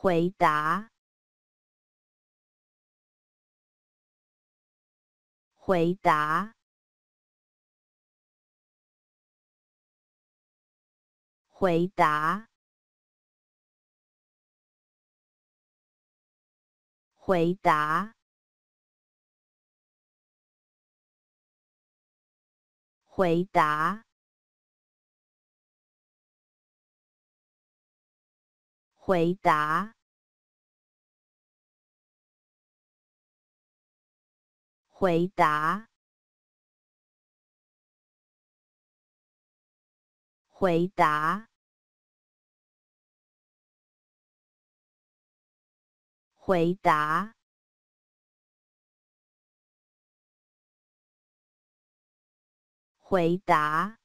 回答，回答，回答，回答，回答。回答，回答，回答，回答，回答。